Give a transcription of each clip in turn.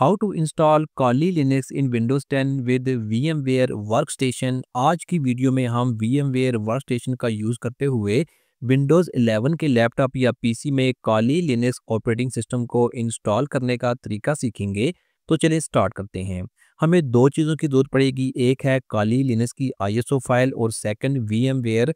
how to install Kali Linux in Windows 10 with VMware workstation आज की video में हम we VMware workstation का use करते हुए विंडोज़ 11 के लैपटॉप या पीसी में कॉली लिनक्स ऑपरेटिंग सिस्टम को इंस्टॉल करने का तरीका सीखेंगे तो चलिए स्टार्ट करते हैं हमें दो चीज़ों की जरूरत पड़ेगी एक है काली लिनस की आईएसओ फाइल और सेकंड वीएमवेयर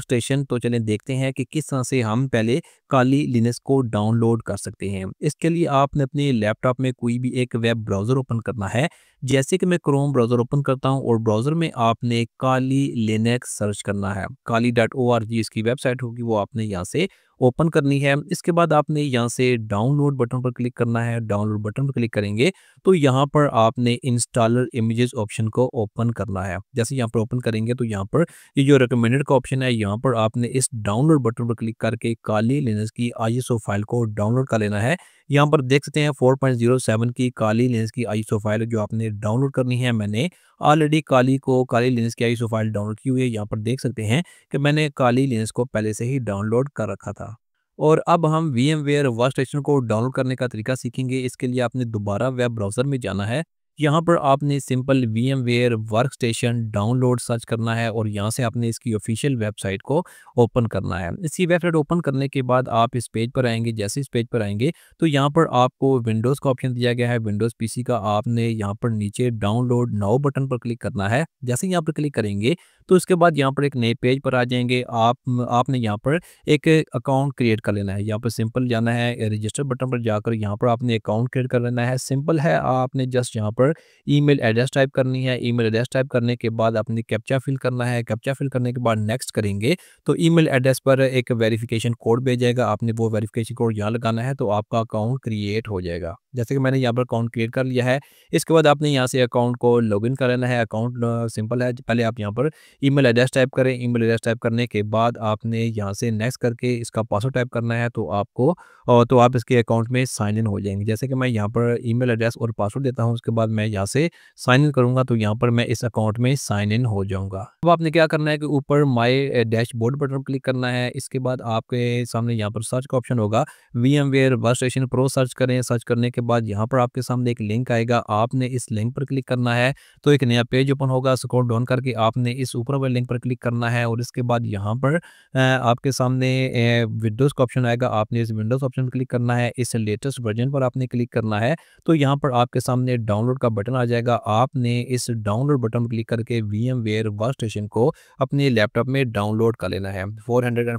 स्टेशन तो चले देखते हैं कि किस तरह से हम पहले काली लिनस को डाउनलोड कर सकते हैं इसके लिए आपने अपने लैपटॉप में कोई भी एक वेब ब्राउज़र ओपन करना है जैसे कि मैं क्रोम ब्राउज़र ओपन करता हूँ और ब्राउज़र में आपने काली लिनक सर्च करना है काली डॉट ओ आर जी इसकी वेबसाइट होगी वो आपने यहाँ से ओपन करनी है इसके बाद आपने यहाँ से डाउनलोड बटन पर क्लिक करना है डाउनलोड बटन पर क्लिक करेंगे तो यहाँ पर आपने इन इंस्टॉलर इमेजेस ऑप्शन को ओपन करना है जैसे यहाँ पर ओपन करेंगे तो यहाँ पर ये जो रिकमेंडेड का ऑप्शन है यहाँ पर आपने इस डाउनलोड बटन पर क्लिक करके काली लेंस की आई फाइल को डाउनलोड कर लेना है यहाँ पर देख सकते हैं 4.07 की काली लेंस की आई फाइल जो आपने डाउनलोड करनी है मैंने ऑलरेडी काली को काली लेंस की आई फाइल डाउनलोड की हुई है यहाँ पर देख सकते हैं कि मैंने काली लेंस को पहले से ही डाउनलोड कर रखा था और अब हम वी एम वर्क स्टेशन को डाउनलोड करने का तरीका सीखेंगे इसके लिए आपने दोबारा वेब ब्राउज़र में जाना है यहाँ पर आपने simple VMware workstation download search करना है और यहाँ से आपने इसकी ऑफिशियल वेबसाइट को ओपन करना है इसकी वेबसाइट ओपन करने के बाद आप इस पेज पर आएंगे जैसे इस पेज पर आएंगे तो यहाँ पर आपको विंडोज़ का ऑप्शन दिया गया है विंडोज़ पीसी का आपने यहाँ पर नीचे डाउनलोड नाउ बटन पर क्लिक करना है जैसे यहाँ पर क्लिक करेंगे तो उसके बाद यहाँ पर एक नए पेज पर आ जाएंगे आप आपने यहाँ पर एक अकाउंट क्रिएट कर लेना है यहाँ पर सिंपल जाना है रजिस्टर बटन पर जाकर यहाँ पर आपने अकाउंट क्रिएट कर लेना है सिंपल है आपने जस्ट यहाँ पर पर ईमेल एड्रेस टाइप करनी है ईमेल एड्रेस टाइप करने के बाद आपने कैप्चा फिल करना है कैप्चा फिल करने के बाद नेक्स्ट करेंगे तो ईमेल एड्रेस पर एक वेरिफिकेशन कोड भेजेगा आपने वो वेरिफिकेशन कोड यहाँ लगाना है तो आपका अकाउंट क्रिएट हो जाएगा जैसे कि मैंने यहाँ पर अकाउंट क्रिएट कर लिया है इसके बाद आपने यहाँ से अकाउंट को लॉगिन कर लेना है अकाउंट सिंपल है पहले आप यहाँ पर ईमेल एड्रेस टाइप करें ईमेल एड्रेस टाइप करने के बाद आपने यहाँ से नेक्स्ट करके इसका पासवर्ड टाइप करना है तो आपको तो आप इसके अकाउंट में साइन इन हो जाएंगे जैसे कि मैं यहाँ पर ईमेल एड्रेस और पासवर्ड देता हूँ उसके बाद मैं यहाँ से साइन इन करूंगा तो यहाँ पर मैं इस अकाउंट में साइन इन हो जाऊंगा अब आपने क्या करना है कि ऊपर माई डैशबोर्ड बटन पर क्लिक करना है इसके बाद आपके सामने यहाँ पर सर्च का ऑप्शन होगा वी एम वेयर बस स्टेशन प्रो सर्च करें सर्च करने के बाद यहाँ पर आपके सामने एक लिंक आएगा आपने इस लिंक पर क्लिक करना है तो एक नया पेज ओपन होगा स्क्रॉल डाउन करके आपने इस ऊपर वाले लिंक पर क्लिक करना है और इसके बाद यहाँ पर आपके सामने विंडोज़ का ऑप्शन आएगा आपने इस विंडोज़ ऑप्शन पर क्लिक करना है इस लेटेस्ट वर्जन पर आपने क्लिक करना है तो यहाँ पर आपके सामने डाउनलोड आपका बटन आ जाएगा आपने इस डाउनलोड बटन क्लिक करके वी एम वेयर स्टेशन को अपने लैपटॉप में डाउनलोड कर लेना है फोर हंड्रेड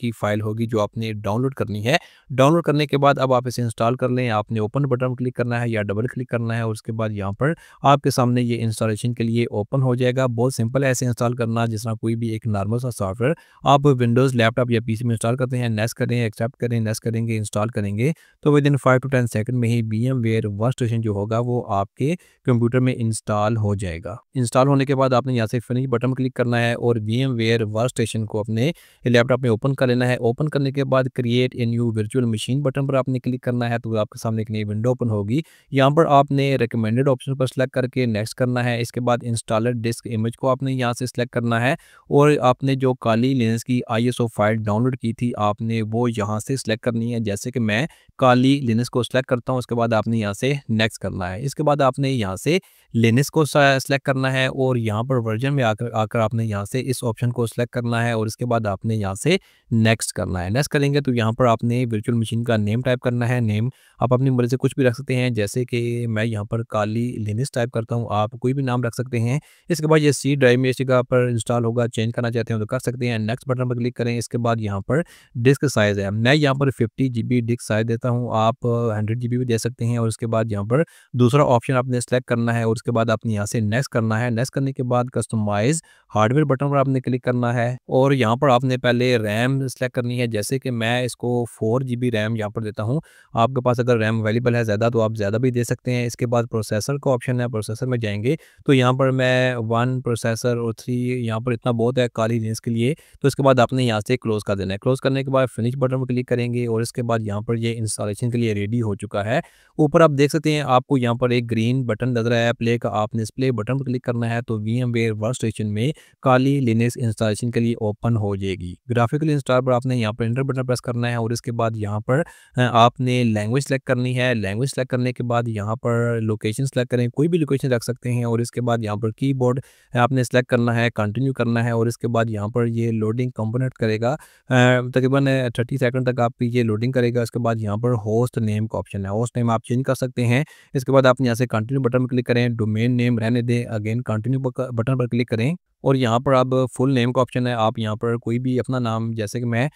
की फाइल होगी जो आपने डाउनलोड करनी है डाउनलोड करने के बाद अब आप इसे इंस्टॉल कर लें आपने ओपन बटन क्लिक करना है या डबल क्लिक करना है उसके बाद यहाँ पर आपके सामने ये इंस्टॉलेशन के लिए ओपन हो जाएगा बहुत सिंपल ऐसे इंस्टॉल करना जिस तरह कोई भी एक नॉर्मल सा सॉफ्टवेयर आप विंडोज़ लैपटॉप या पीसी में इंस्टॉल करते हैं नेस्ट करें एक्सेप्ट करें नेस्ट करेंगे इंस्टॉल करेंगे तो within five to ten second में ही VMware workstation जो होगा वो आपके कंप्यूटर में इंस्टॉल हो जाएगा इंस्टॉल होने के बाद आपने यहाँ से फिनिश बटन क्लिक करना है और VMware workstation को अपने लैपटॉप में ओपन कर लेना है ओपन करने के बाद create a new virtual machine button पर आपने क्लिक करना है तो आपके सामने एक नई विंडो ओपन होगी यहाँ पर आपने रिकमेंडेड ऑप्शन पर सिलेक्ट करके नेक्स्ट करना है इसके बाद इंस्टॉलर डिस्क इमेज को आपने यहाँ से सिलेक्ट करना है और आपने जो काली लेंस की आई फाइल डाउनलोड की थी आपने वो यहाँ से सिलेक्ट करनी है जैसे कि मैं काली लेंस को सिलेक्ट करता हूँ उसके बाद आपने यहाँ से नेक्स्ट करना है इसके उसके बाद आपने यहाँ से लेनिस को सेलेक्ट करना है और यहाँ पर वर्जन में आकर आकर आपने यहाँ से इस ऑप्शन को सिलेक्ट करना है और इसके बाद आपने यहाँ से नेक्स्ट करना है नेक्स्ट करेंगे तो यहाँ पर आपने वर्चुअल मशीन का नेम टाइप करना है नेम आप अपनी मर्जी से कुछ भी रख सकते हैं जैसे कि मैं यहाँ पर काली लेनिस टाइप करता हूँ आप कोई भी नाम रख सकते हैं इसके बाद ये सी ड्राइव में इस जगह पर इंस्टॉल होगा चेंज करना चाहते हैं तो कर सकते हैं नेक्स्ट बटन पर क्लिक करें इसके बाद यहाँ पर डिस्क साइज़ है मैं यहाँ पर फिफ्टी जी डिस्क साइज़ देता हूँ आप हंड्रेड जी भी दे सकते हैं और उसके बाद यहाँ पर दूसरा ऑप्शन आपने सेलेक्ट करना है और उसके बाद आपने यहाँ से नेक्स्ट करना है नेक्स्ट करने के बाद कस्टमाइज हार्डवेयर बटन पर आपने क्लिक करना है और यहाँ पर आपने पहले रैम सेलेक्ट करनी है जैसे कि मैं इसको फोर जी बी रैम यहाँ पर देता हूँ आपके पास अगर रैम अवेलेबल है ज़्यादा तो आप ज़्यादा भी दे सकते हैं इसके बाद प्रोसेसर का ऑप्शन है प्रोसेसर में जाएंगे तो यहाँ पर मैं वन प्रोसेसर और थ्री यहाँ पर इतना बहुत है काली रेंज के लिए तो इसके बाद आपने यहाँ से क्लोज़ कर देना है क्लोज़ करने के बाद फिनिश बटन पर क्लिक करेंगे और इसके बाद यहाँ पर ये इंस्टॉलेशन के लिए रेडी हो चुका है ऊपर आप देख सकते हैं आपको यहाँ पर एक ग्रीन बटन नजर आया है प्ले का आपने इस प्ले बटन पर क्लिक करना है तो VMware workstation में काली लिनेस इंस्टॉलेशन के लिए ओपन हो जाएगी ग्राफिकल इंस्टॉल पर आपने यहाँ पर इंटर बटन प्रेस करना है और इसके बाद यहाँ पर आपने लैंग्वेज सेलेक्ट करनी है लैंग्वेज सेलेक्ट करने के बाद यहाँ पर लोकेशन सेलेक्ट करें कोई भी लोकेशन रख सकते हैं और इसके बाद यहाँ पर कीबोर्ड आपने सेलेक्ट करना है कंटिन्यू करना है और इसके बाद यहाँ पर ये लोडिंग कंपोनेंट करेगा तकरीबन थर्टी सेकेंड तक आपकी ये लोडिंग करेगा इसके बाद यहाँ पर होस्ट नेम का ऑप्शन है होस्ट नेम आप चेंज कर सकते हैं इसके बाद आपने यहाँ से कंटिन्यू बटन पर क्लिक करें डोमेन नेम रहने दें अगेन कंटिन्यू बटन पर क्लिक करें और यहाँ पर आप फुल नेम का ऑप्शन है आप यहाँ पर कोई भी अपना नाम जैसे कि मैं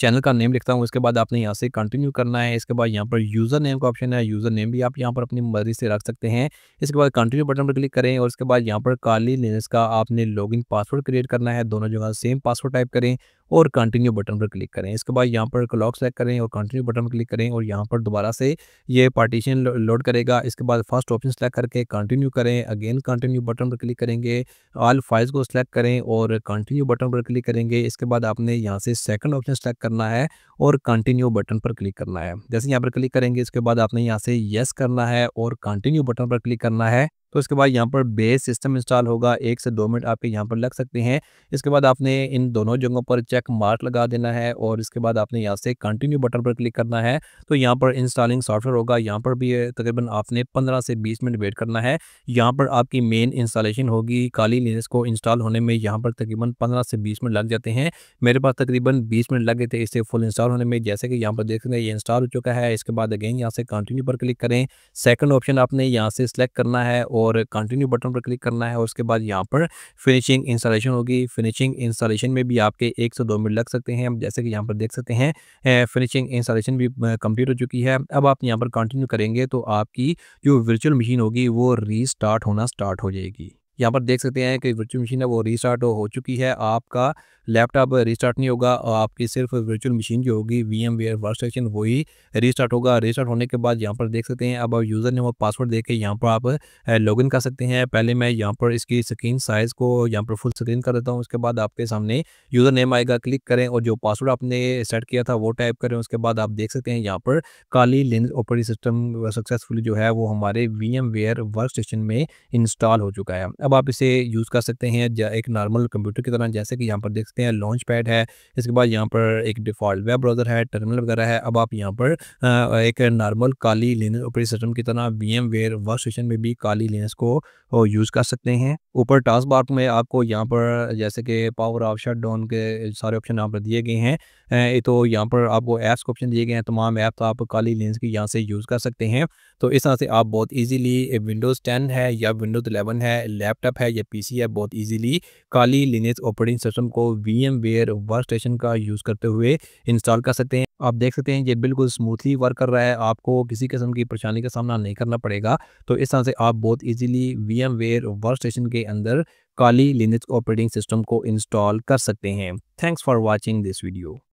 चैनल का नेम लिखता हूँ उसके बाद आपने यहाँ से कंटिन्यू करना है इसके बाद यहाँ पर यूज़र नेम का ऑप्शन है यूज़र नेम भी आप यहाँ पर अपनी मर्ज़ी से रख सकते हैं इसके बाद कंटिन्यू बटन पर क्लिक करें और उसके बाद यहाँ पर काली लेनेस का आपने लॉग पासवर्ड क्रिएट करना है दोनों जगह सेम पासवर्ड टाइप करें और कंटिन्यू बटन पर क्लिक करें इसके बाद यहाँ पर क्लॉक सेलेक्ट करें और कंटिन्यू बटन पर क्लिक करें और यहाँ पर दोबारा से ये पार्टीशन लोड करेगा इसके बाद फर्स्ट ऑप्शन सेलेक्ट करके कंटिन्यू करें अगेन कंटिन्यू बटन पर क्लिक करेंगे ऑल फाइल्स को सिलेक्ट करें और कंटिन्यू बटन पर क्लिक करेंगे इसके बाद आपने यहाँ से सेकंड ऑप्शन सेलेक्ट करना है और कंटिन्यू बटन पर क्लिक करना है जैसे यहाँ पर क्लिक करेंगे इसके बाद आपने यहाँ से येस करना है और कंटिन्यू बटन पर क्लिक करना है तो इसके बाद यहाँ पर बेस सिस्टम इंस्टॉल होगा एक से दो मिनट आपके यहाँ पर लग सकते हैं इसके बाद आपने इन दोनों जगहों पर चेक मार्क लगा देना है और इसके बाद आपने यहाँ से कंटिन्यू बटन पर क्लिक करना है तो यहाँ पर इंस्टॉलिंग सॉफ्टवेयर होगा यहाँ पर भी तकरीबन आपने पंद्रह से बीस मिनट वेट करना है यहाँ पर आपकी मेन इंस्टॉलेशन होगी काली लिनस को इंस्टॉल होने में यहाँ पर तकरीबन पंद्रह से बीस मिनट लग जाते हैं मेरे पास तकरीबन बीस मिनट लग गए थे इसे फुल इंस्टॉल होने में जैसे कि यहाँ पर देख सकते हैं ये इंस्टॉल हो चुका है इसके बाद अगेन यहाँ से कंटिन्यू पर क्लिक करें सेकेंड ऑप्शन आपने यहाँ से सेलेक्ट करना है और और कंटिन्यू बटन पर क्लिक करना है उसके बाद यहाँ पर फिनिशिंग इंस्टॉलेशन होगी फिनिशिंग इंस्टॉलेशन में भी आपके एक से दो मिनट लग सकते हैं जैसे कि यहाँ पर देख सकते हैं फिनिशिंग इंस्टॉलेशन भी कंप्लीट हो चुकी है अब आप यहाँ पर कंटिन्यू करेंगे तो आपकी जो वर्चुअल मशीन होगी वो रीस्टार्ट होना स्टार्ट हो जाएगी यहाँ पर देख सकते हैं कि वर्चुअल मशीन है वो रीस्टार्ट हो चुकी है आपका लैपटॉप रीस्टार्ट नहीं होगा आपकी सिर्फ वर्चुअल मशीन जो होगी VMware workstation वही रीस्टार्ट होगा रीस्टार्ट होने के बाद यहाँ पर देख सकते हैं अब यूज़र नेम और पासवर्ड दे के यहाँ पर आप लॉगिन कर सकते हैं पहले मैं यहाँ पर इसकी स्क्रीन साइज़ को यहाँ पर फुल स्क्रीन कर देता हूँ उसके बाद आपके सामने यूज़र नेम आएगा क्लिक करें और जो पासवर्ड आपने सेट किया था वो टाइप करें उसके बाद आप देख सकते हैं यहाँ पर Kali Linux operating system successfully जो है वो हमारे VMware workstation में इंस्टॉल हो चुका है अब आप इसे यूज़ कर सकते हैं एक नॉर्मल कंप्यूटर की तरह जैसे कि यहाँ पर देख सकते हैं लॉन्च पैड है इसके बाद यहाँ पर एक डिफ़ॉल्ट वेब ब्राउज़र है टर्मिनल वगैरह है अब आप यहाँ पर एक normal Kali Linux operating system की तरह VMware workstation में भी काली लेनस को यूज़ कर सकते हैं ऊपर टास्क बार में आपको यहाँ पर जैसे कि पावर ऑफ शट डाउन के सारे ऑप्शन यहाँ पर दिए गए हैं तो यहाँ पर आपको ऐप्स के ऑप्शन दिए गए हैं तमाम तो आप काली लेंस की यहाँ से यूज़ कर सकते हैं तो इस तरह से आप बहुत इजीली विंडोज़ टेन है या विंडोज़ इलेवन है लैपटॉप है या पीसी है बहुत easily Kali Linux operating system को VMware workstation का यूज़ करते हुए इंस्टॉल कर सकते हैं आप देख सकते हैं ये बिल्कुल स्मूथली वर्क कर रहा है आपको किसी किस्म की परेशानी का सामना नहीं करना पड़ेगा तो इस तरह से आप बहुत easily VMware workstation के अंदर काली लिनेक्स ऑपरेटिंग सिस्टम को इंस्टॉल कर सकते हैं thanks for watching this video